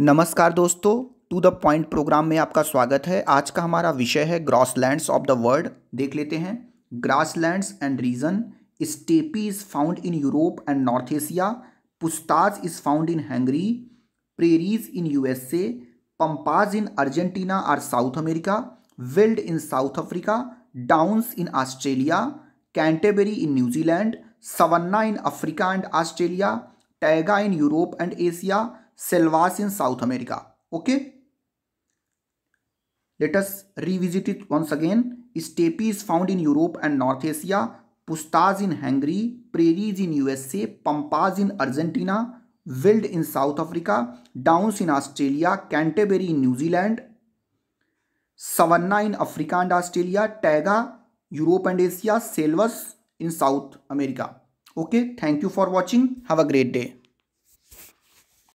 नमस्कार दोस्तों to the point programme में आपका स्वागत है आज का हमारा विषय है grasslands of the world देख लेते हैं grasslands and region steppe is found in Europe and North Asia pusztas is found in Hungary prairies in USA pampas in Argentina और South America veld in South Africa downs in Australia Canterbury in New Zealand savanna in Africa and Australia taiga in Europe and Asia selvas in South America okay let's revisit it once again steppe is found in Europe and North Asia पुस्ताज in Hungary prairies in USA pampas in Argentina wild in South Africa Downs in Australia कैंटेबेरी in New Zealand savanna in Africa and Australia taiga Europe and Asia selves in South America okay thank you for watching have a great day